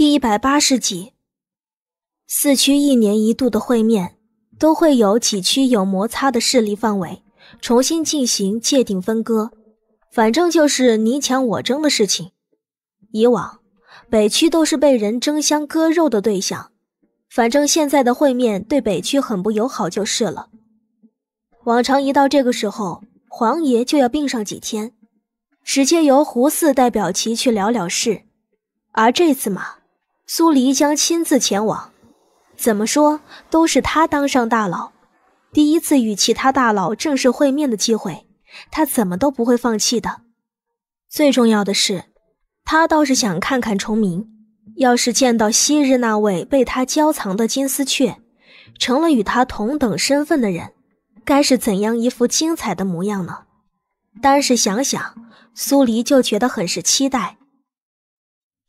第一百八十集，四区一年一度的会面，都会有几区有摩擦的势力范围重新进行界定分割，反正就是你抢我争的事情。以往北区都是被人争相割肉的对象，反正现在的会面对北区很不友好就是了。往常一到这个时候，皇爷就要病上几天，直接由胡四代表其去了了事，而这次嘛。苏黎将亲自前往，怎么说都是他当上大佬，第一次与其他大佬正式会面的机会，他怎么都不会放弃的。最重要的是，他倒是想看看崇明，要是见到昔日那位被他娇藏的金丝雀，成了与他同等身份的人，该是怎样一副精彩的模样呢？单是想想，苏黎就觉得很是期待。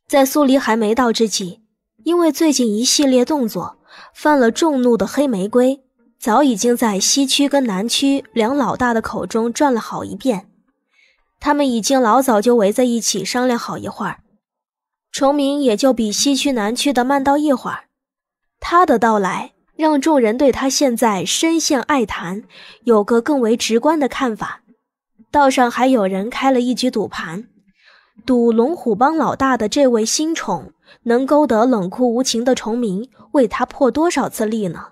在苏黎还没到之际。因为最近一系列动作犯了众怒的黑玫瑰，早已经在西区跟南区两老大的口中转了好一遍。他们已经老早就围在一起商量好一会儿，崇明也就比西区南区的慢到一会儿。他的到来让众人对他现在深陷爱谈有个更为直观的看法。道上还有人开了一局赌盘。赌龙虎帮老大的这位新宠能勾得冷酷无情的崇明为他破多少次例呢？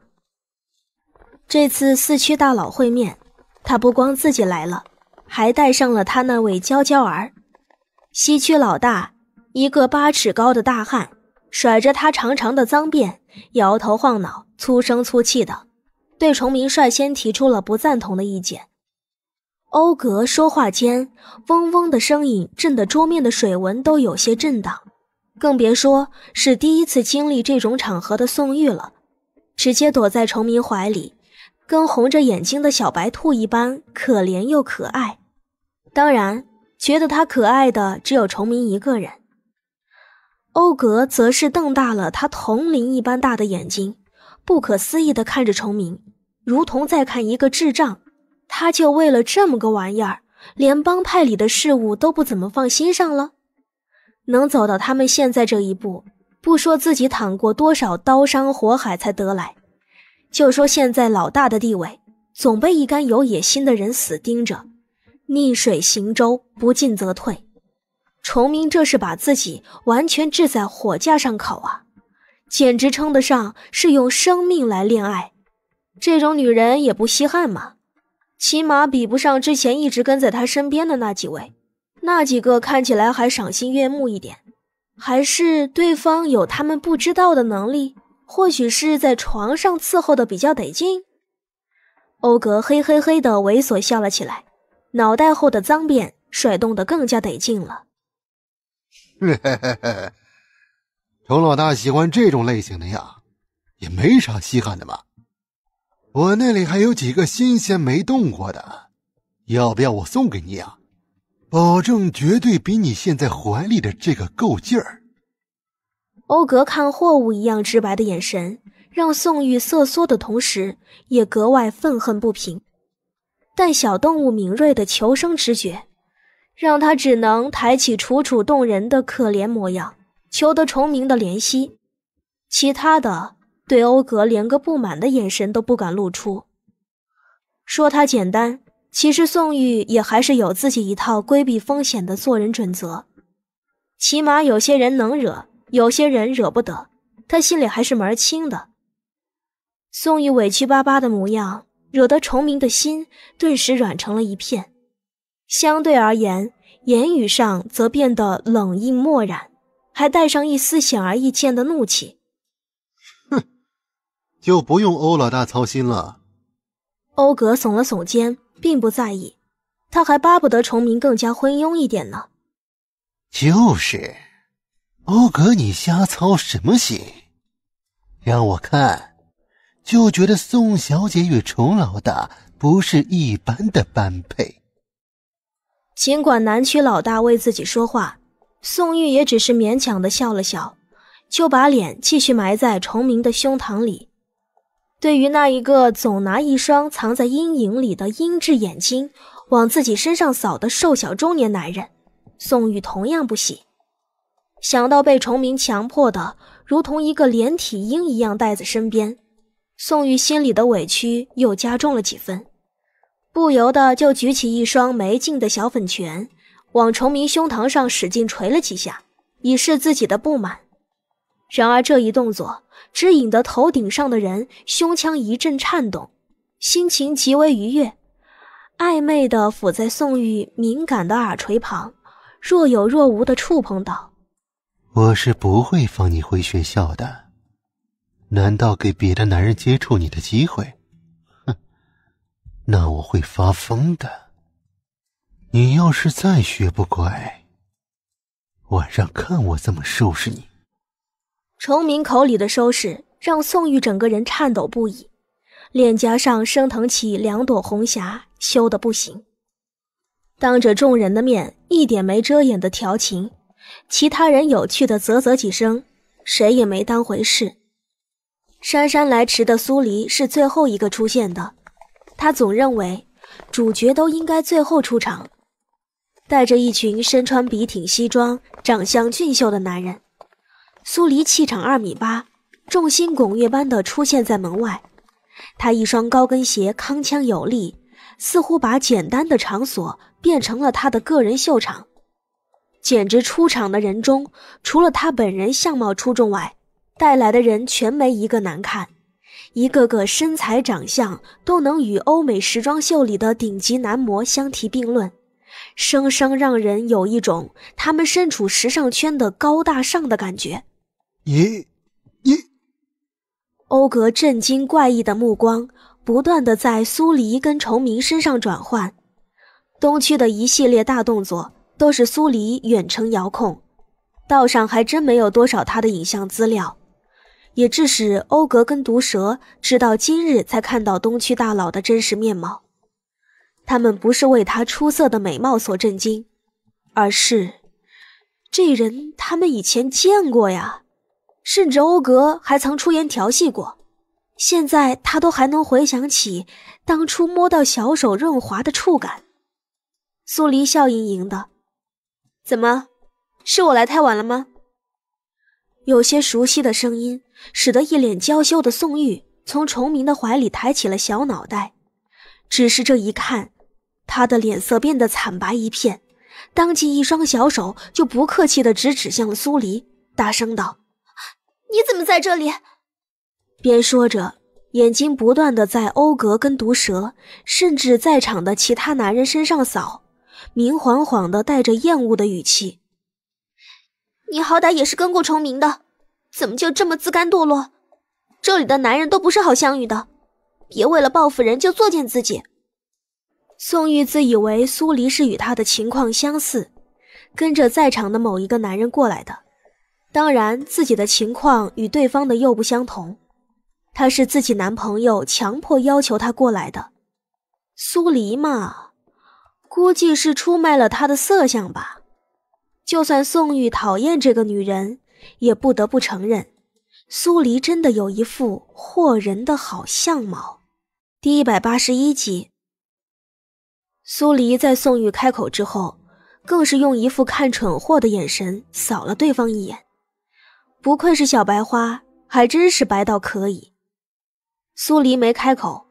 这次四区大佬会面，他不光自己来了，还带上了他那位娇娇儿。西区老大，一个八尺高的大汉，甩着他长长的脏辫，摇头晃脑，粗声粗气的对崇明率先提出了不赞同的意见。欧格说话间，嗡嗡的声音震得桌面的水纹都有些震荡，更别说是第一次经历这种场合的宋玉了，直接躲在崇明怀里，跟红着眼睛的小白兔一般可怜又可爱。当然，觉得他可爱的只有崇明一个人，欧格则是瞪大了他铜铃一般大的眼睛，不可思议的看着崇明，如同在看一个智障。他就为了这么个玩意儿，连帮派里的事务都不怎么放心上了。能走到他们现在这一步，不说自己淌过多少刀山火海才得来，就说现在老大的地位，总被一干有野心的人死盯着。逆水行舟，不进则退。崇明这是把自己完全置在火架上烤啊！简直称得上是用生命来恋爱。这种女人也不稀罕吗？起码比不上之前一直跟在他身边的那几位，那几个看起来还赏心悦目一点。还是对方有他们不知道的能力？或许是在床上伺候的比较得劲？欧格嘿嘿嘿的猥琐笑了起来，脑袋后的脏辫甩动的更加得劲了。嘿嘿嘿嘿，程老大喜欢这种类型的呀，也没啥稀罕的吧。我那里还有几个新鲜没动过的，要不要我送给你啊？保证绝对比你现在怀里的这个够劲儿。欧格看货物一样直白的眼神，让宋玉瑟缩的同时也格外愤恨不平。但小动物敏锐的求生直觉，让他只能抬起楚楚动人的可怜模样，求得重名的怜惜。其他的。对欧格连个不满的眼神都不敢露出。说他简单，其实宋玉也还是有自己一套规避风险的做人准则。起码有些人能惹，有些人惹不得，他心里还是门儿清的。宋玉委屈巴巴的模样，惹得崇明的心顿时软成了一片。相对而言，言语上则变得冷硬漠然，还带上一丝显而易见的怒气。就不用欧老大操心了。欧格耸了耸肩，并不在意。他还巴不得崇明更加昏庸一点呢。就是，欧格，你瞎操什么心？让我看，就觉得宋小姐与崇老大不是一般的般配。尽管南区老大为自己说话，宋玉也只是勉强的笑了笑，就把脸继续埋在崇明的胸膛里。对于那一个总拿一双藏在阴影里的阴质眼睛往自己身上扫的瘦小中年男人，宋玉同样不喜。想到被崇明强迫的如同一个连体婴一样带在身边，宋玉心里的委屈又加重了几分，不由得就举起一双没劲的小粉拳，往崇明胸膛上使劲捶了几下，以示自己的不满。然而这一动作，只引得头顶上的人胸腔一阵颤动，心情极为愉悦，暧昧的抚在宋玉敏感的耳垂旁，若有若无的触碰到。我是不会放你回学校的，难道给别的男人接触你的机会？哼，那我会发疯的。你要是再学不乖，晚上看我怎么收拾你。崇明口里的收拾让宋玉整个人颤抖不已，脸颊上升腾起两朵红霞，羞得不行。当着众人的面，一点没遮掩的调情，其他人有趣的啧啧几声，谁也没当回事。姗姗来迟的苏黎是最后一个出现的，他总认为主角都应该最后出场，带着一群身穿笔挺西装、长相俊秀的男人。苏黎气场二米八，众星拱月般的出现在门外。他一双高跟鞋铿锵有力，似乎把简单的场所变成了他的个人秀场。简直出场的人中，除了他本人相貌出众外，带来的人全没一个难看，一个个身材长相都能与欧美时装秀里的顶级男模相提并论，生生让人有一种他们身处时尚圈的高大上的感觉。咦咦！欧格震惊怪异的目光不断的在苏黎跟崇明身上转换。东区的一系列大动作都是苏黎远程遥控，道上还真没有多少他的影像资料，也致使欧格跟毒蛇直到今日才看到东区大佬的真实面貌。他们不是为他出色的美貌所震惊，而是这人他们以前见过呀。甚至欧格还曾出言调戏过，现在他都还能回想起当初摸到小手润滑的触感。苏黎笑盈盈的：“怎么，是我来太晚了吗？”有些熟悉的声音，使得一脸娇羞的宋玉从崇明的怀里抬起了小脑袋。只是这一看，他的脸色变得惨白一片，当即一双小手就不客气的直指向了苏黎，大声道。你怎么在这里？边说着，眼睛不断的在欧格跟毒蛇，甚至在场的其他男人身上扫，明晃晃的带着厌恶的语气。你好歹也是跟过重名的，怎么就这么自甘堕落？这里的男人都不是好相遇的，别为了报复人就作践自己。宋玉自以为苏黎是与他的情况相似，跟着在场的某一个男人过来的。当然，自己的情况与对方的又不相同，她是自己男朋友强迫要求她过来的。苏黎嘛，估计是出卖了他的色相吧。就算宋玉讨厌这个女人，也不得不承认，苏黎真的有一副惑人的好相貌。第一百八十一集，苏黎在宋玉开口之后，更是用一副看蠢货的眼神扫了对方一眼。不愧是小白花，还真是白到可以。苏黎没开口，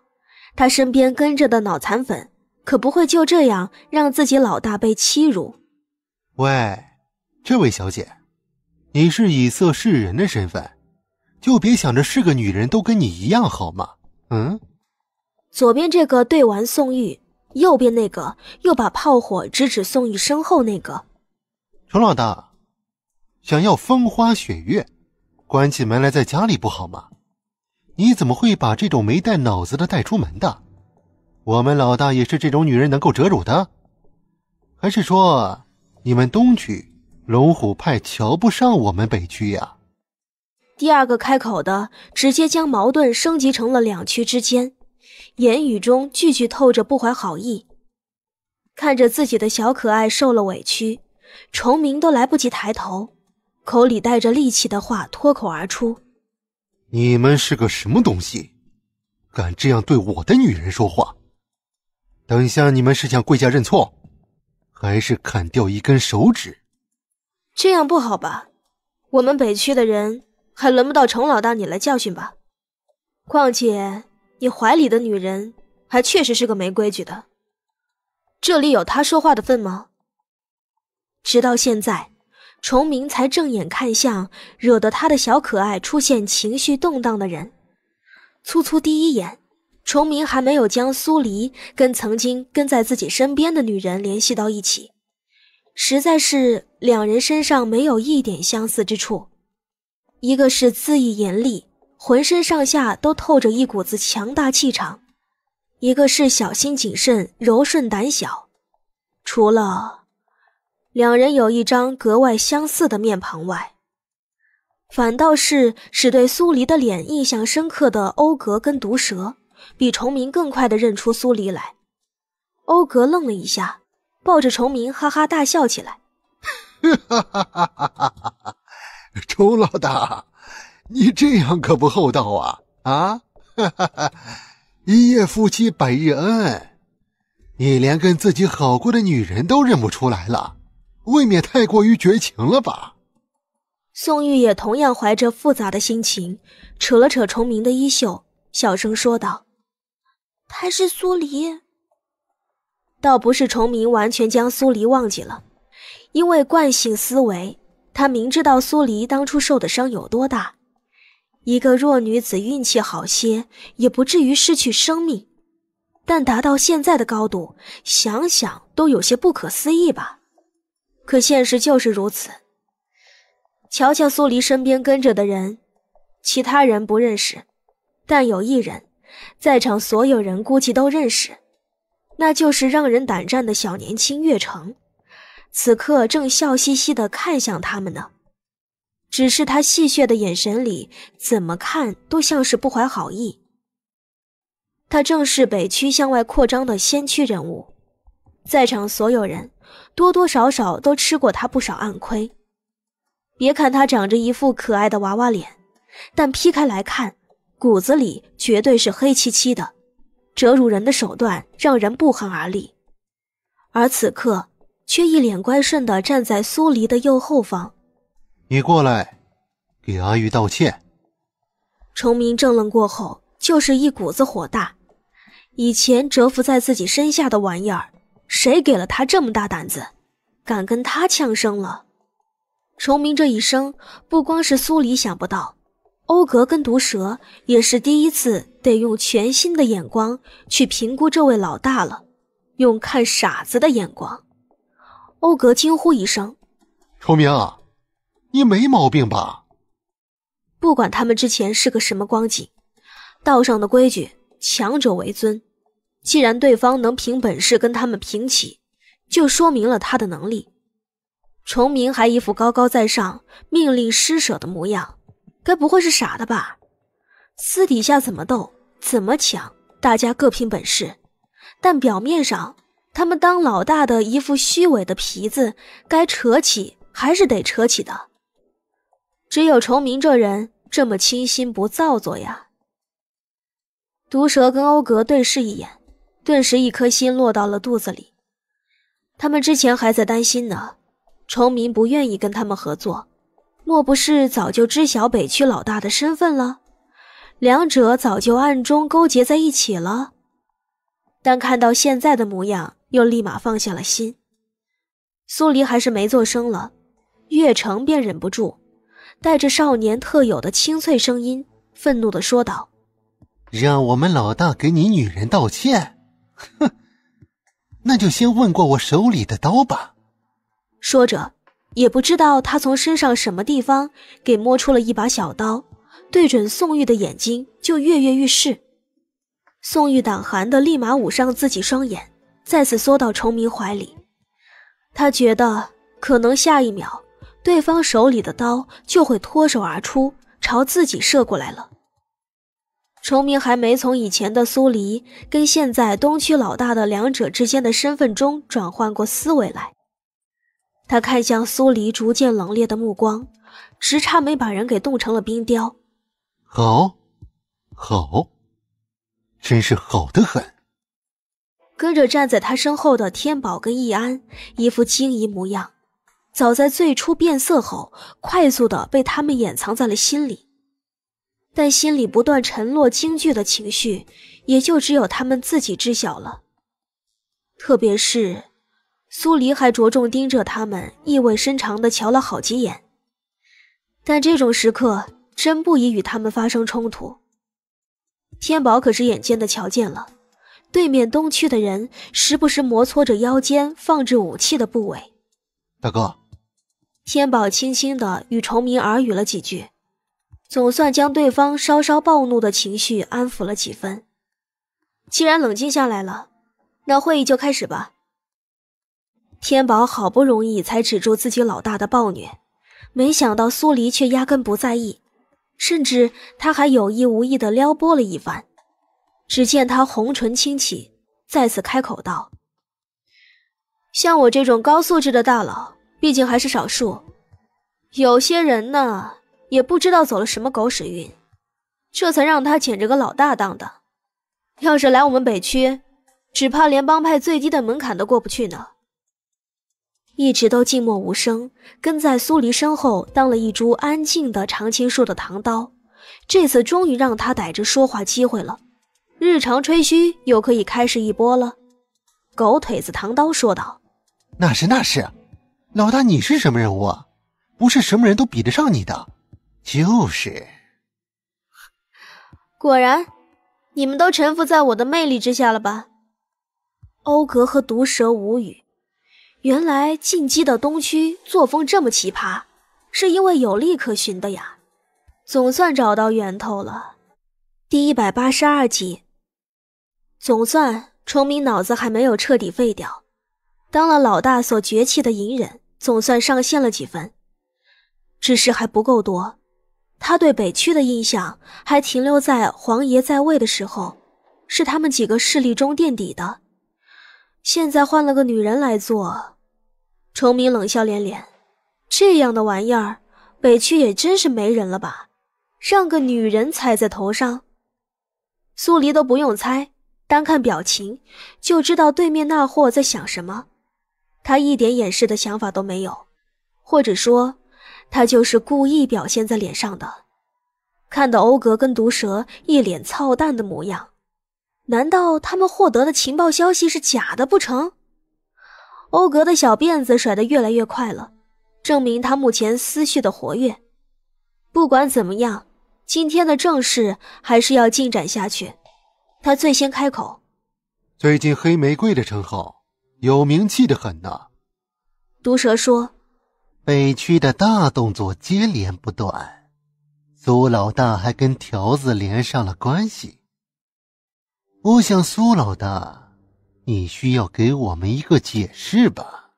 他身边跟着的脑残粉可不会就这样让自己老大被欺辱。喂，这位小姐，你是以色侍人的身份，就别想着是个女人都跟你一样好吗？嗯。左边这个对完宋玉，右边那个又把炮火直指宋玉身后那个。程老大。想要风花雪月，关起门来在家里不好吗？你怎么会把这种没带脑子的带出门的？我们老大也是这种女人能够折辱的？还是说你们东区龙虎派瞧不上我们北区呀？第二个开口的直接将矛盾升级成了两区之间，言语中句句透着不怀好意。看着自己的小可爱受了委屈，崇明都来不及抬头。口里带着戾气的话脱口而出：“你们是个什么东西，敢这样对我的女人说话？等下你们是想跪下认错，还是砍掉一根手指？这样不好吧？我们北区的人还轮不到程老大你来教训吧？况且你怀里的女人还确实是个没规矩的，这里有他说话的份吗？直到现在。”崇明才正眼看向惹得他的小可爱出现情绪动荡的人，粗粗第一眼，崇明还没有将苏黎跟曾经跟在自己身边的女人联系到一起，实在是两人身上没有一点相似之处。一个是恣意严厉，浑身上下都透着一股子强大气场；一个是小心谨慎、柔顺胆小，除了。两人有一张格外相似的面庞外，反倒是使对苏黎的脸印象深刻的欧格跟毒蛇，比崇明更快的认出苏黎来。欧格愣了一下，抱着崇明哈哈大笑起来：“哈哈哈哈哈！周老大，你这样可不厚道啊！啊，哈哈！一夜夫妻百日恩，你连跟自己好过的女人都认不出来了。”未免太过于绝情了吧？宋玉也同样怀着复杂的心情，扯了扯崇明的衣袖，小声说道：“他是苏黎。”倒不是崇明完全将苏黎忘记了，因为惯性思维，他明知道苏黎当初受的伤有多大，一个弱女子运气好些，也不至于失去生命，但达到现在的高度，想想都有些不可思议吧。可现实就是如此。瞧瞧苏黎身边跟着的人，其他人不认识，但有一人，在场所有人估计都认识，那就是让人胆战的小年轻岳城。此刻正笑嘻嘻的看向他们呢，只是他戏谑的眼神里，怎么看都像是不怀好意。他正是北区向外扩张的先驱人物，在场所有人。多多少少都吃过他不少暗亏。别看他长着一副可爱的娃娃脸，但劈开来看，骨子里绝对是黑漆漆的，折辱人的手段让人不寒而栗。而此刻却一脸乖顺地站在苏黎的右后方。你过来，给阿玉道歉。崇明怔愣过后，就是一股子火大。以前蛰伏在自己身下的玩意儿。谁给了他这么大胆子，敢跟他呛声了？崇明这一生，不光是苏黎想不到，欧格跟毒蛇也是第一次得用全新的眼光去评估这位老大了，用看傻子的眼光。欧格惊呼一声：“崇明，你没毛病吧？”不管他们之前是个什么光景，道上的规矩，强者为尊。既然对方能凭本事跟他们平起，就说明了他的能力。崇明还一副高高在上、命令施舍的模样，该不会是傻的吧？私底下怎么斗、怎么抢，大家各凭本事。但表面上，他们当老大的一副虚伪的皮子，该扯起还是得扯起的。只有崇明这人这么清新不造作呀。毒蛇跟欧格对视一眼。顿时一颗心落到了肚子里。他们之前还在担心呢，崇明不愿意跟他们合作，莫不是早就知晓北区老大的身份了？两者早就暗中勾结在一起了。但看到现在的模样，又立马放下了心。苏黎还是没做声了，月城便忍不住，带着少年特有的清脆声音，愤怒的说道：“让我们老大给你女人道歉！”哼，那就先问过我手里的刀吧。说着，也不知道他从身上什么地方给摸出了一把小刀，对准宋玉的眼睛就跃跃欲试。宋玉胆寒的立马捂上自己双眼，再次缩到崇明怀里。他觉得可能下一秒，对方手里的刀就会脱手而出，朝自己射过来了。崇明还没从以前的苏黎跟现在东区老大的两者之间的身份中转换过思维来，他看向苏黎逐渐冷冽的目光，直差没把人给冻成了冰雕。好，好，真是好的很。跟着站在他身后的天宝跟易安一副惊疑模样，早在最初变色后，快速的被他们掩藏在了心里。但心里不断沉落惊惧的情绪，也就只有他们自己知晓了。特别是苏黎还着重盯着他们，意味深长地瞧了好几眼。但这种时刻真不宜与他们发生冲突。天宝可是眼尖的，瞧见了对面东区的人时不时摩搓着腰间放置武器的部位。大哥，天宝轻轻的与崇明耳语了几句。总算将对方稍稍暴怒的情绪安抚了几分。既然冷静下来了，那会议就开始吧。天宝好不容易才止住自己老大的暴虐，没想到苏黎却压根不在意，甚至他还有意无意的撩拨了一番。只见他红唇轻启，再次开口道：“像我这种高素质的大佬，毕竟还是少数，有些人呢。”也不知道走了什么狗屎运，这才让他捡着个老大当的。要是来我们北区，只怕连帮派最低的门槛都过不去呢。一直都静默无声，跟在苏黎身后当了一株安静的常青树的唐刀，这次终于让他逮着说话机会了，日常吹嘘又可以开始一波了。狗腿子唐刀说道：“那是那是，老大你是什么人物，啊？不是什么人都比得上你的。”就是，果然，你们都臣服在我的魅力之下了吧？欧格和毒蛇无语，原来进击的东区作风这么奇葩，是因为有利可循的呀！总算找到源头了。第一百八十二集，总算，崇明脑子还没有彻底废掉，当了老大所崛起的隐忍总算上线了几分，只是还不够多。他对北区的印象还停留在皇爷在位的时候，是他们几个势力中垫底的。现在换了个女人来做，崇明冷笑连连。这样的玩意儿，北区也真是没人了吧？让个女人踩在头上，苏黎都不用猜，单看表情就知道对面那货在想什么。他一点掩饰的想法都没有，或者说。他就是故意表现在脸上的。看到欧格跟毒蛇一脸操蛋的模样，难道他们获得的情报消息是假的不成？欧格的小辫子甩得越来越快了，证明他目前思绪的活跃。不管怎么样，今天的正事还是要进展下去。他最先开口：“最近黑玫瑰的称号有名气的很呢。”毒蛇说。北区的大动作接连不断，苏老大还跟条子连上了关系。我想，苏老大，你需要给我们一个解释吧。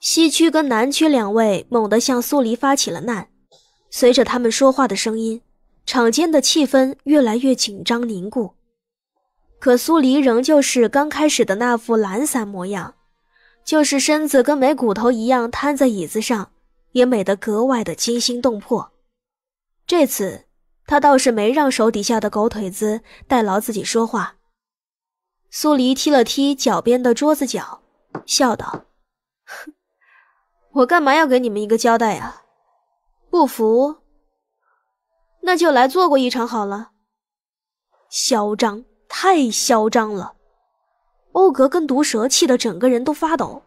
西区跟南区两位猛地向苏黎发起了难，随着他们说话的声音，场间的气氛越来越紧张凝固。可苏黎仍旧是刚开始的那副懒散模样。就是身子跟没骨头一样瘫在椅子上，也美得格外的惊心动魄。这次他倒是没让手底下的狗腿子代劳自己说话。苏黎踢了踢脚边的桌子角，笑道：“我干嘛要给你们一个交代呀？不服，那就来做过一场好了。嚣张，太嚣张了！”欧格跟毒蛇气得整个人都发抖，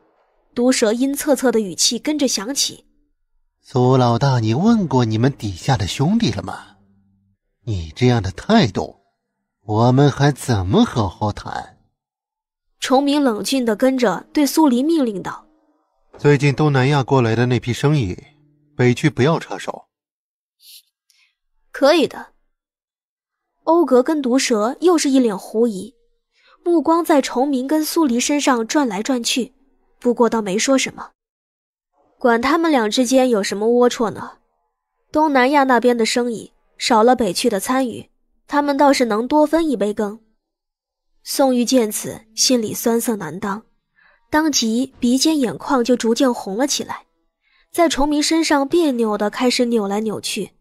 毒蛇阴恻恻的语气跟着响起：“苏老大，你问过你们底下的兄弟了吗？你这样的态度，我们还怎么好好谈？”崇明冷峻的跟着对苏黎命令道：“最近东南亚过来的那批生意，北区不要插手。”可以的。欧格跟毒蛇又是一脸狐疑。目光在崇明跟苏黎身上转来转去，不过倒没说什么。管他们俩之间有什么龌龊呢？东南亚那边的生意少了北去的参与，他们倒是能多分一杯羹。宋玉见此，心里酸涩难当，当即鼻尖眼眶就逐渐红了起来，在崇明身上别扭的开始扭来扭去。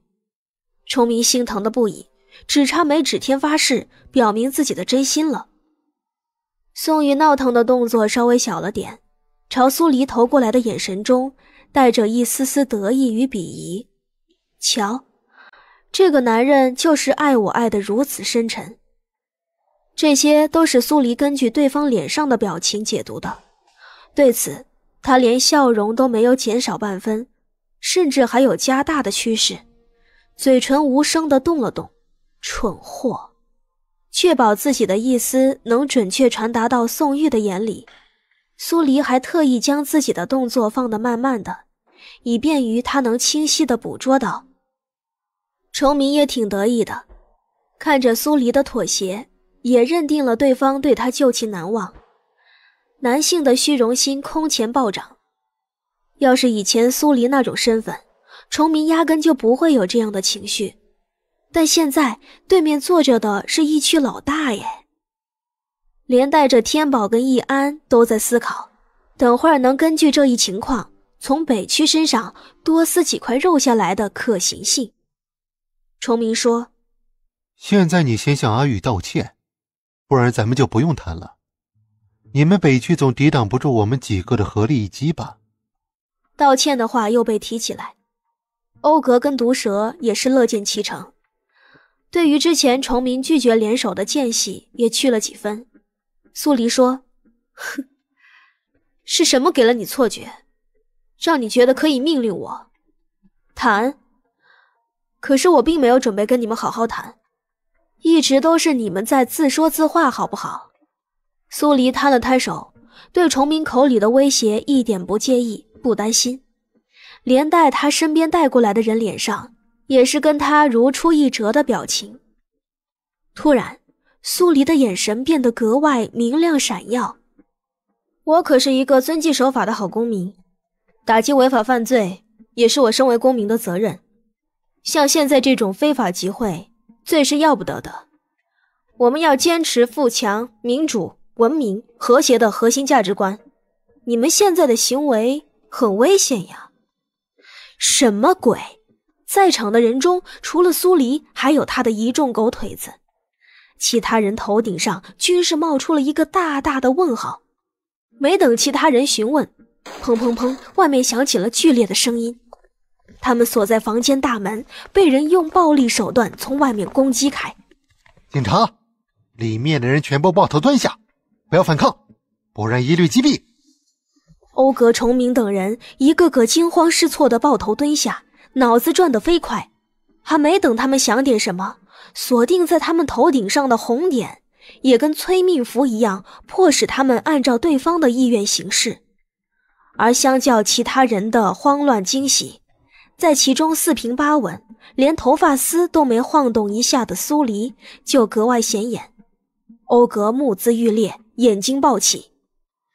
崇明心疼的不已，只差没指天发誓表明自己的真心了。宋宇闹腾的动作稍微小了点，朝苏黎投过来的眼神中带着一丝丝得意与鄙夷。瞧，这个男人就是爱我爱的如此深沉。这些都是苏黎根据对方脸上的表情解读的，对此他连笑容都没有减少半分，甚至还有加大的趋势。嘴唇无声地动了动，蠢货。确保自己的意思能准确传达到宋玉的眼里，苏黎还特意将自己的动作放得慢慢的，以便于他能清晰的捕捉到。崇明也挺得意的，看着苏黎的妥协，也认定了对方对他旧情难忘。男性的虚荣心空前暴涨，要是以前苏黎那种身份，崇明压根就不会有这样的情绪。但现在对面坐着的是一区老大耶，连带着天宝跟易安都在思考，等会儿能根据这一情况从北区身上多撕几块肉下来的可行性。崇明说：“现在你先向阿宇道歉，不然咱们就不用谈了。你们北区总抵挡不住我们几个的合力一击吧？”道歉的话又被提起来，欧格跟毒蛇也是乐见其成。对于之前崇明拒绝联手的间隙也去了几分，苏黎说：“哼，是什么给了你错觉，让你觉得可以命令我谈？可是我并没有准备跟你们好好谈，一直都是你们在自说自话，好不好？”苏黎摊了摊手，对崇明口里的威胁一点不介意，不担心，连带他身边带过来的人脸上。也是跟他如出一辙的表情。突然，苏黎的眼神变得格外明亮闪耀。我可是一个遵纪守法的好公民，打击违法犯罪也是我身为公民的责任。像现在这种非法集会，最是要不得的。我们要坚持富强、民主、文明、和谐的核心价值观。你们现在的行为很危险呀！什么鬼？在场的人中，除了苏黎，还有他的一众狗腿子，其他人头顶上均是冒出了一个大大的问号。没等其他人询问，砰砰砰，外面响起了剧烈的声音。他们锁在房间大门，被人用暴力手段从外面攻击开。警察，里面的人全部抱头蹲下，不要反抗，不然一律击毙。欧格、崇明等人一个个惊慌失措地抱头蹲下。脑子转得飞快，还没等他们想点什么，锁定在他们头顶上的红点也跟催命符一样，迫使他们按照对方的意愿行事。而相较其他人的慌乱惊喜，在其中四平八稳，连头发丝都没晃动一下的苏黎就格外显眼。欧格目眦欲裂，眼睛暴起：“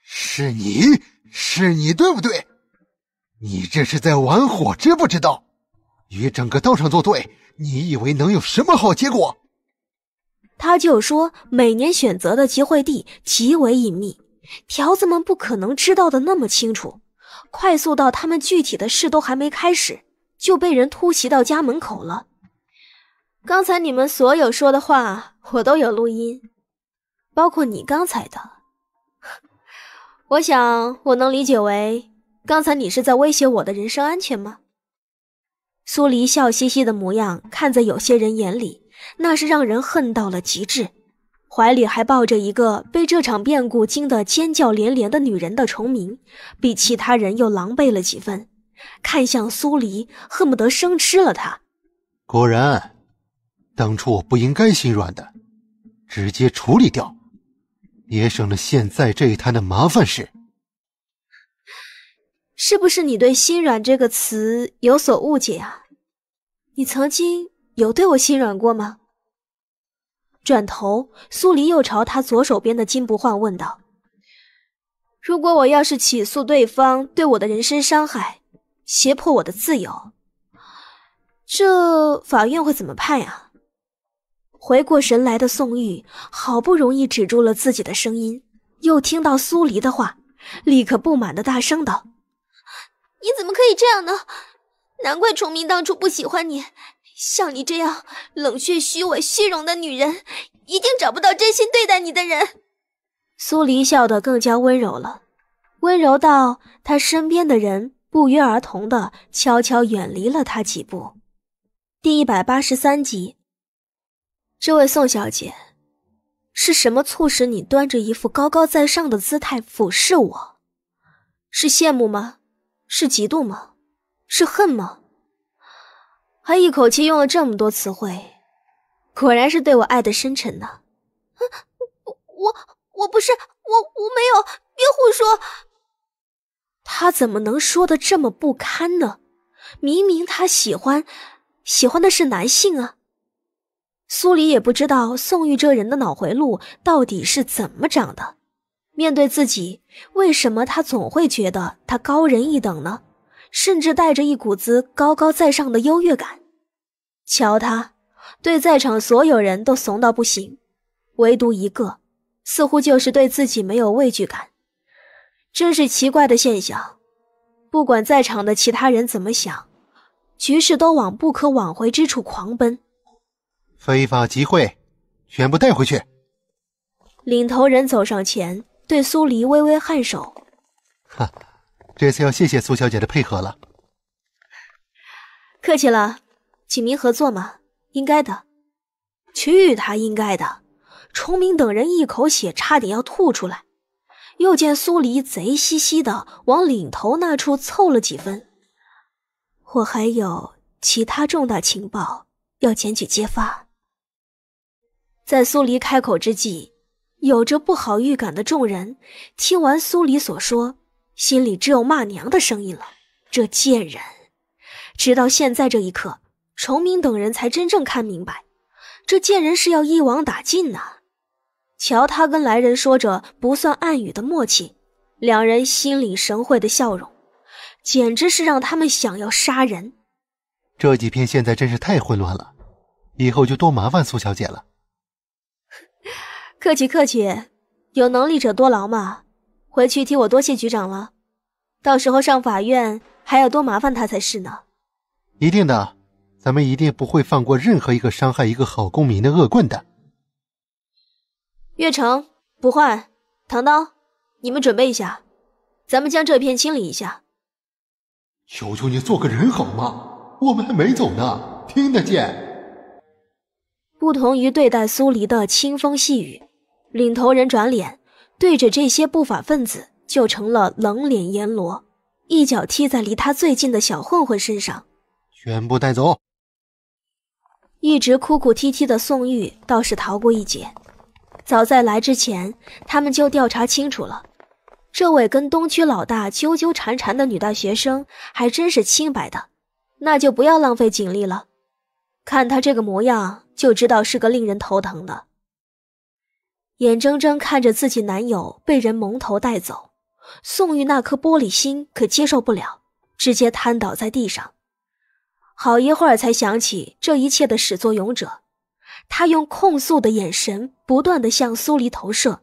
是你，是你对不对？你这是在玩火，知不知道？”与整个道上作对，你以为能有什么好结果？他就说，每年选择的集会地极为隐秘，条子们不可能知道的那么清楚，快速到他们具体的事都还没开始，就被人突袭到家门口了。刚才你们所有说的话，我都有录音，包括你刚才的。我想，我能理解为，刚才你是在威胁我的人身安全吗？苏黎笑嘻嘻的模样，看在有些人眼里，那是让人恨到了极致。怀里还抱着一个被这场变故惊得尖叫连连的女人的重明，比其他人又狼狈了几分。看向苏黎，恨不得生吃了他。果然，当初我不应该心软的，直接处理掉，也省了现在这一摊的麻烦事。是不是你对“心软”这个词有所误解啊？你曾经有对我心软过吗？转头，苏黎又朝他左手边的金不换问道：“如果我要是起诉对方对我的人身伤害、胁迫我的自由，这法院会怎么判呀？”回过神来的宋玉好不容易止住了自己的声音，又听到苏黎的话，立刻不满的大声道：“你怎么可以这样呢？”难怪崇明当初不喜欢你，像你这样冷血、虚伪、虚荣的女人，一定找不到真心对待你的人。苏黎笑得更加温柔了，温柔到他身边的人不约而同的悄悄远离了他几步。第一百八十三集，这位宋小姐，是什么促使你端着一副高高在上的姿态俯视我？是羡慕吗？是嫉妒吗？是恨吗？还一口气用了这么多词汇，果然是对我爱的深沉呢。我我我不是我我没有，别胡说！他怎么能说的这么不堪呢？明明他喜欢，喜欢的是男性啊！苏黎也不知道宋玉这人的脑回路到底是怎么长的，面对自己，为什么他总会觉得他高人一等呢？甚至带着一股子高高在上的优越感。瞧他，对在场所有人都怂到不行，唯独一个，似乎就是对自己没有畏惧感。真是奇怪的现象。不管在场的其他人怎么想，局势都往不可挽回之处狂奔。非法集会，全部带回去。领头人走上前，对苏黎微微颔首，哈。这次要谢谢苏小姐的配合了，客气了，请您合作嘛，应该的。去他应该的，崇明等人一口血差点要吐出来，又见苏黎贼兮兮的往领头那处凑了几分。我还有其他重大情报要检举揭发。在苏黎开口之际，有着不好预感的众人听完苏黎所说。心里只有骂娘的声音了，这贱人！直到现在这一刻，崇明等人才真正看明白，这贱人是要一网打尽呐！瞧他跟来人说着不算暗语的默契，两人心领神会的笑容，简直是让他们想要杀人。这几片现在真是太混乱了，以后就多麻烦苏小姐了。客气客气，有能力者多劳嘛。回去替我多谢局长了，到时候上法院还要多麻烦他才是呢。一定的，咱们一定不会放过任何一个伤害一个好公民的恶棍的。月城不换唐刀，你们准备一下，咱们将这片清理一下。求求你做个人好吗？我们还没走呢，听得见。不同于对待苏黎的清风细雨，领头人转脸。对着这些不法分子就成了冷脸阎罗，一脚踢在离他最近的小混混身上，全部带走。一直哭哭啼啼的宋玉倒是逃过一劫。早在来之前，他们就调查清楚了，这位跟东区老大纠纠缠缠的女大学生还真是清白的，那就不要浪费警力了。看他这个模样，就知道是个令人头疼的。眼睁睁看着自己男友被人蒙头带走，宋玉那颗玻璃心可接受不了，直接瘫倒在地上。好一会儿才想起这一切的始作俑者，他用控诉的眼神不断的向苏黎投射。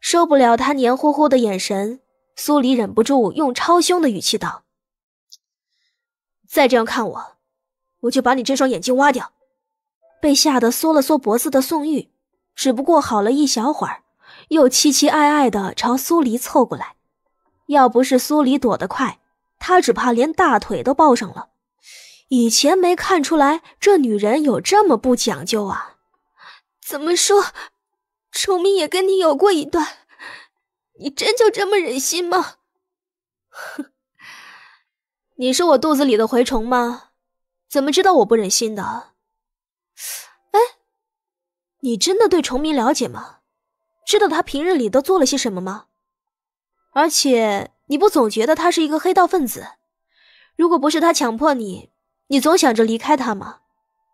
受不了他黏糊糊的眼神，苏黎忍不住用超凶的语气道：“再这样看我，我就把你这双眼睛挖掉。”被吓得缩了缩脖子的宋玉。只不过好了一小会儿，又期期爱爱的朝苏黎凑过来。要不是苏黎躲得快，他只怕连大腿都抱上了。以前没看出来这女人有这么不讲究啊！怎么说，崇明也跟你有过一段，你真就这么忍心吗？哼，你是我肚子里的蛔虫吗？怎么知道我不忍心的？你真的对崇明了解吗？知道他平日里都做了些什么吗？而且你不总觉得他是一个黑道分子？如果不是他强迫你，你总想着离开他吗？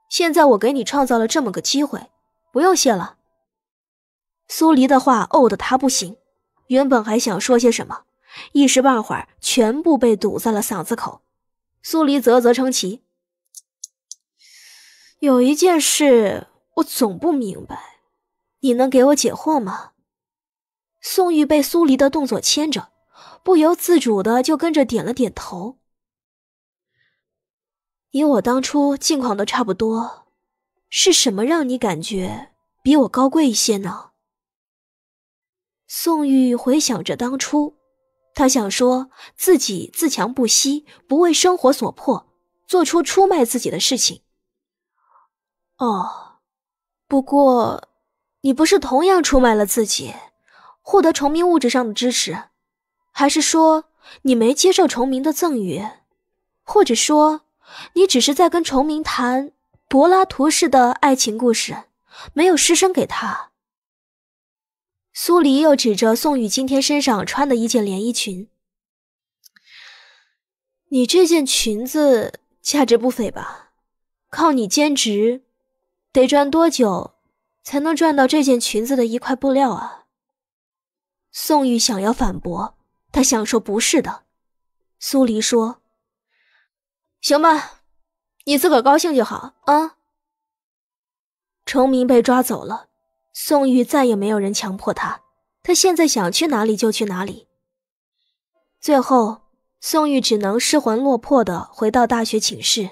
现在我给你创造了这么个机会，不用谢了。苏黎的话怄得他不行，原本还想说些什么，一时半会儿全部被堵在了嗓子口。苏黎啧啧称奇，有一件事。我总不明白，你能给我解惑吗？宋玉被苏黎的动作牵着，不由自主的就跟着点了点头。以我当初境况都差不多，是什么让你感觉比我高贵一些呢？宋玉回想着当初，他想说自己自强不息，不为生活所迫，做出出卖自己的事情。哦。不过，你不是同样出卖了自己，获得崇明物质上的支持，还是说你没接受崇明的赠与，或者说你只是在跟崇明谈柏拉图式的爱情故事，没有施身给他？苏黎又指着宋宇今天身上穿的一件连衣裙，你这件裙子价值不菲吧？靠你兼职。得赚多久才能赚到这件裙子的一块布料啊？宋玉想要反驳，他想说不是的。苏黎说：“行吧，你自个高兴就好啊。”崇明被抓走了，宋玉再也没有人强迫他，他现在想去哪里就去哪里。最后，宋玉只能失魂落魄的回到大学寝室，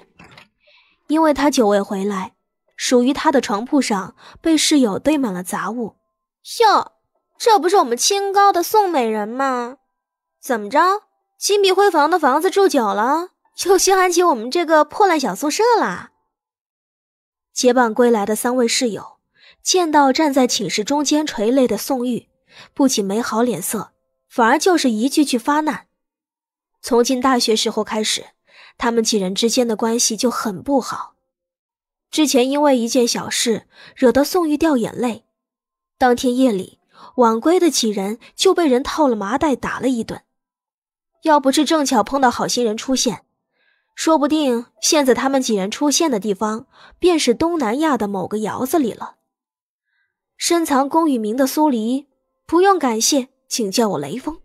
因为他久未回来。属于他的床铺上被室友堆满了杂物。哟，这不是我们清高的宋美人吗？怎么着，金碧辉煌的房子住久了，就稀罕起我们这个破烂小宿舍啦？结伴归来的三位室友见到站在寝室中间垂泪的宋玉，不仅没好脸色，反而就是一句句发难。从进大学时候开始，他们几人之间的关系就很不好。之前因为一件小事惹得宋玉掉眼泪，当天夜里晚归的几人就被人套了麻袋打了一顿。要不是正巧碰到好心人出现，说不定现在他们几人出现的地方便是东南亚的某个窑子里了。深藏功与名的苏黎，不用感谢，请叫我雷锋。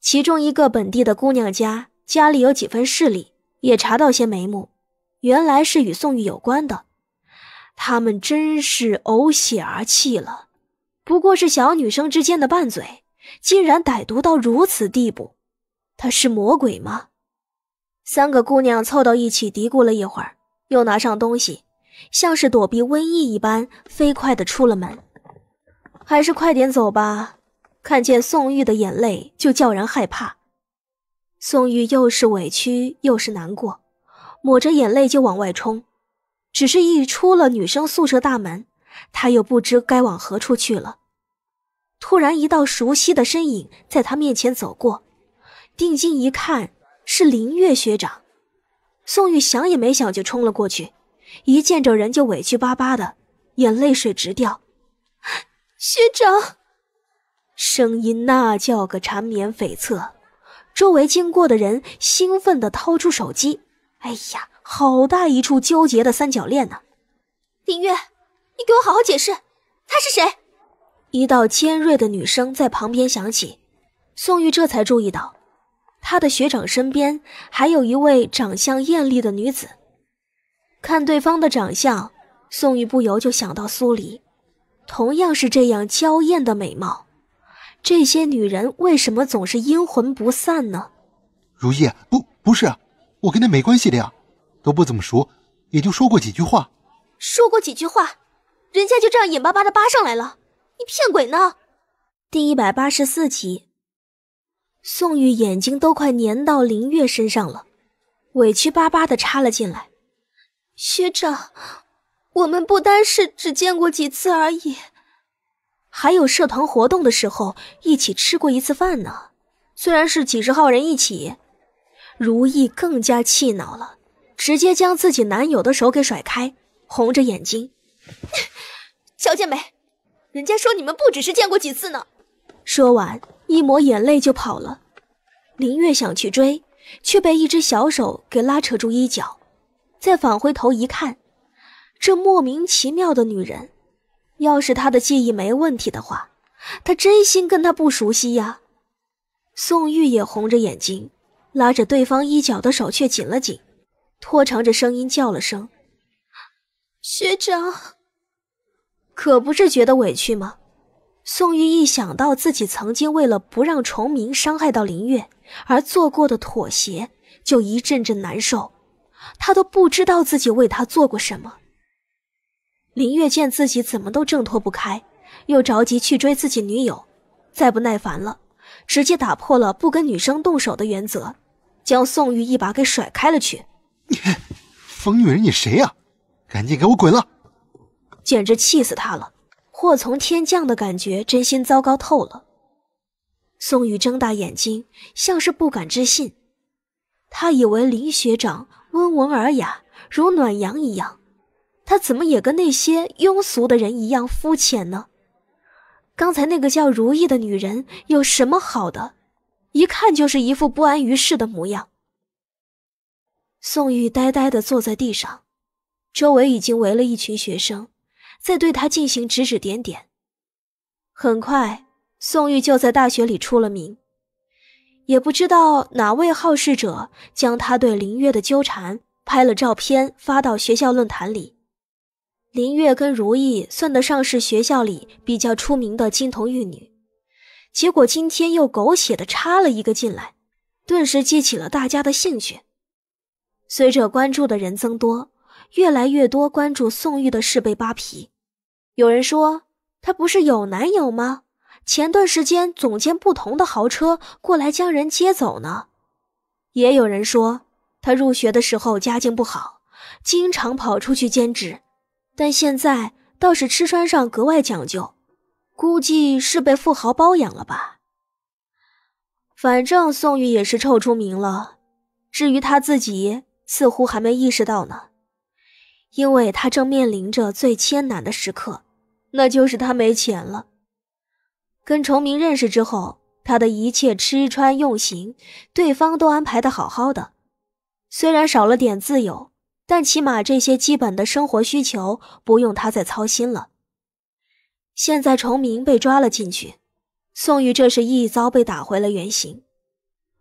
其中一个本地的姑娘家家里有几分势力，也查到些眉目。原来是与宋玉有关的，他们真是呕血而泣了。不过是小女生之间的拌嘴，竟然歹毒到如此地步，她是魔鬼吗？三个姑娘凑到一起嘀咕了一会儿，又拿上东西，像是躲避瘟疫一般，飞快地出了门。还是快点走吧，看见宋玉的眼泪就叫人害怕。宋玉又是委屈又是难过。抹着眼泪就往外冲，只是一出了女生宿舍大门，他又不知该往何处去了。突然，一道熟悉的身影在他面前走过，定睛一看，是林月学长。宋玉想也没想就冲了过去，一见着人就委屈巴巴的，眼泪水直掉。学长，声音那叫个缠绵悱恻。周围经过的人兴奋的掏出手机。哎呀，好大一处纠结的三角恋呢！林月，你给我好好解释，他是谁？一道尖锐的女声在旁边响起，宋玉这才注意到，他的学长身边还有一位长相艳丽的女子。看对方的长相，宋玉不由就想到苏黎，同样是这样娇艳的美貌，这些女人为什么总是阴魂不散呢？如意，不，不是。我跟他没关系的呀，都不怎么熟，也就说过几句话。说过几句话，人家就这样眼巴巴的扒上来了，你骗鬼呢！第一百八十四集，宋玉眼睛都快粘到林月身上了，委屈巴巴的插了进来。学长，我们不单是只见过几次而已，还有社团活动的时候一起吃过一次饭呢。虽然是几十号人一起。如意更加气恼了，直接将自己男友的手给甩开，红着眼睛，乔建美，人家说你们不只是见过几次呢。说完，一抹眼泪就跑了。林月想去追，却被一只小手给拉扯住衣角。再返回头一看，这莫名其妙的女人，要是她的记忆没问题的话，她真心跟他不熟悉呀。宋玉也红着眼睛。拉着对方衣角的手却紧了紧，拖长着声音叫了声：“学长。”可不是觉得委屈吗？宋玉一想到自己曾经为了不让重明伤害到林月而做过的妥协，就一阵阵难受。他都不知道自己为他做过什么。林月见自己怎么都挣脱不开，又着急去追自己女友，再不耐烦了，直接打破了不跟女生动手的原则。将宋玉一把给甩开了去。你，疯女人，你谁呀？赶紧给我滚了！简直气死他了！祸从天降的感觉，真心糟糕透了。宋玉睁大眼睛，像是不敢置信。他以为林学长温文尔雅，如暖阳一样，他怎么也跟那些庸俗的人一样肤浅呢？刚才那个叫如意的女人有什么好的？一看就是一副不安于世的模样。宋玉呆呆的坐在地上，周围已经围了一群学生，在对他进行指指点点。很快，宋玉就在大学里出了名。也不知道哪位好事者将他对林月的纠缠拍了照片，发到学校论坛里。林月跟如意算得上是学校里比较出名的金童玉女。结果今天又狗血的插了一个进来，顿时激起了大家的兴趣。随着关注的人增多，越来越多关注宋玉的事被扒皮。有人说他不是有男友吗？前段时间总监不同的豪车过来将人接走呢。也有人说他入学的时候家境不好，经常跑出去兼职，但现在倒是吃穿上格外讲究。估计是被富豪包养了吧。反正宋玉也是臭出名了，至于他自己，似乎还没意识到呢。因为他正面临着最艰难的时刻，那就是他没钱了。跟崇明认识之后，他的一切吃穿用行，对方都安排的好好的。虽然少了点自由，但起码这些基本的生活需求不用他再操心了。现在崇明被抓了进去，宋玉这是一遭被打回了原形。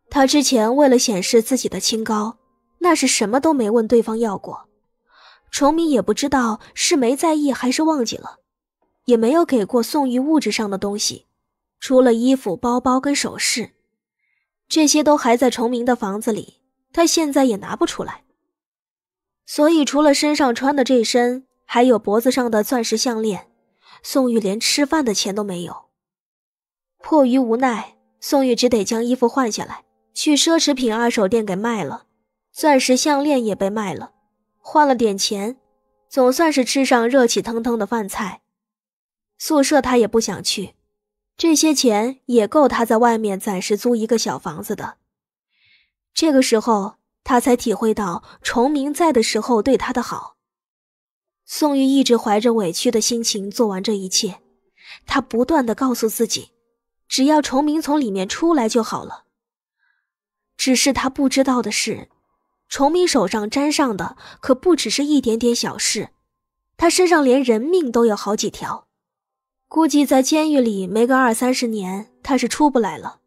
他之前为了显示自己的清高，那是什么都没问对方要过。崇明也不知道是没在意还是忘记了，也没有给过宋玉物质上的东西，除了衣服、包包跟首饰，这些都还在崇明的房子里，他现在也拿不出来。所以除了身上穿的这身，还有脖子上的钻石项链。宋玉连吃饭的钱都没有，迫于无奈，宋玉只得将衣服换下来，去奢侈品二手店给卖了，钻石项链也被卖了，换了点钱，总算是吃上热气腾腾的饭菜。宿舍他也不想去，这些钱也够他在外面暂时租一个小房子的。这个时候，他才体会到崇明在的时候对他的好。宋玉一直怀着委屈的心情做完这一切，他不断的告诉自己，只要崇明从里面出来就好了。只是他不知道的是，崇明手上沾上的可不只是一点点小事，他身上连人命都有好几条，估计在监狱里没个二三十年他是出不来了。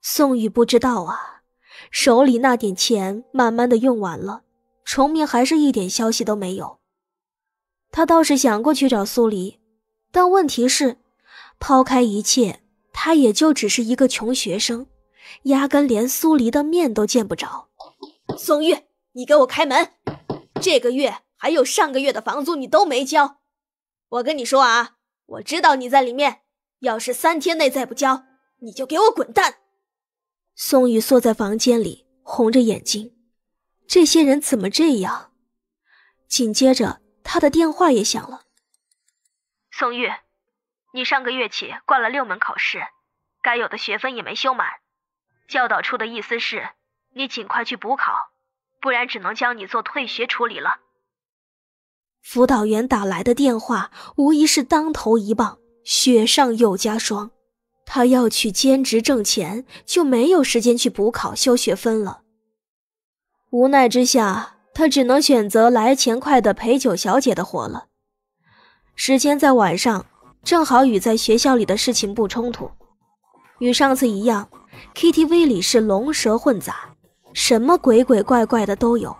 宋玉不知道啊，手里那点钱慢慢的用完了，崇明还是一点消息都没有。他倒是想过去找苏黎，但问题是，抛开一切，他也就只是一个穷学生，压根连苏黎的面都见不着。宋玉，你给我开门！这个月还有上个月的房租你都没交，我跟你说啊，我知道你在里面，要是三天内再不交，你就给我滚蛋！宋玉缩在房间里，红着眼睛，这些人怎么这样？紧接着。他的电话也响了。宋玉，你上个月起挂了六门考试，该有的学分也没修满。教导处的意思是，你尽快去补考，不然只能将你做退学处理了。辅导员打来的电话无疑是当头一棒，雪上又加霜。他要去兼职挣钱，就没有时间去补考修学分了。无奈之下。他只能选择来钱快的陪酒小姐的活了。时间在晚上，正好与在学校里的事情不冲突。与上次一样，KTV 里是龙蛇混杂，什么鬼鬼怪怪的都有。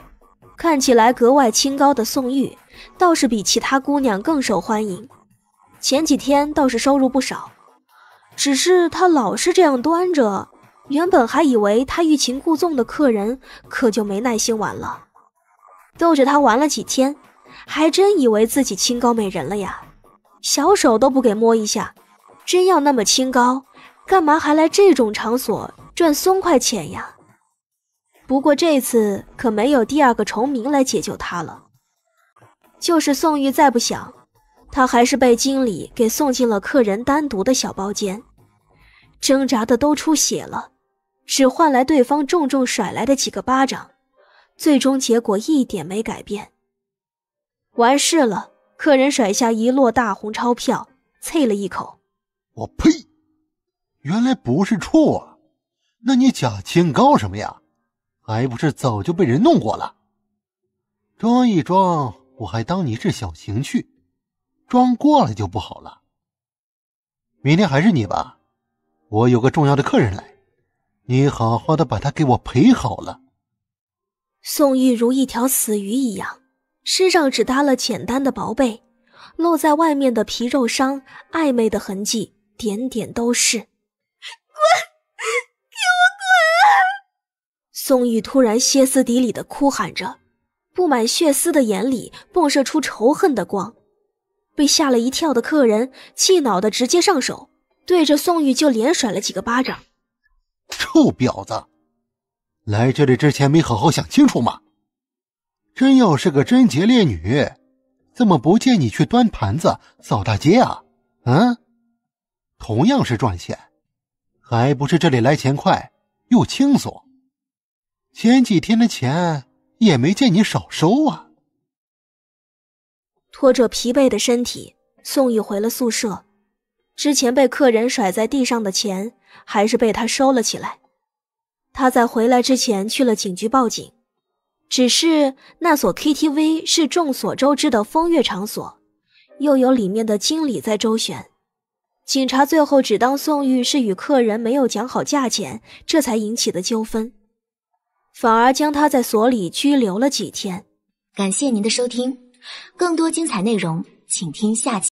看起来格外清高的宋玉，倒是比其他姑娘更受欢迎。前几天倒是收入不少，只是他老是这样端着，原本还以为他欲擒故纵的客人，可就没耐心玩了。逗着他玩了几天，还真以为自己清高美人了呀，小手都不给摸一下，真要那么清高，干嘛还来这种场所赚松快钱呀？不过这次可没有第二个重名来解救他了，就是宋玉再不想，他还是被经理给送进了客人单独的小包间，挣扎的都出血了，只换来对方重重甩来的几个巴掌。最终结果一点没改变。完事了，客人甩下一摞大红钞票，啐了一口：“我呸！原来不是处，啊，那你假清高什么呀？还不是早就被人弄过了？装一装，我还当你是小情趣，装过了就不好了。明天还是你吧，我有个重要的客人来，你好好的把他给我陪好了。”宋玉如一条死鱼一样，身上只搭了简单的薄被，露在外面的皮肉伤、暧昧的痕迹，点点都是。滚！给我滚！宋玉突然歇斯底里的哭喊着，布满血丝的眼里迸射出仇恨的光。被吓了一跳的客人，气恼的直接上手，对着宋玉就连甩了几个巴掌。臭婊子！来这里之前没好好想清楚吗？真要是个贞洁烈女，怎么不见你去端盘子、扫大街啊？嗯，同样是赚钱，还不是这里来钱快又轻松？前几天的钱也没见你少收啊。拖着疲惫的身体，宋玉回了宿舍，之前被客人甩在地上的钱，还是被他收了起来。他在回来之前去了警局报警，只是那所 KTV 是众所周知的风月场所，又有里面的经理在周旋，警察最后只当宋玉是与客人没有讲好价钱，这才引起的纠纷，反而将他在所里拘留了几天。感谢您的收听，更多精彩内容请听下集。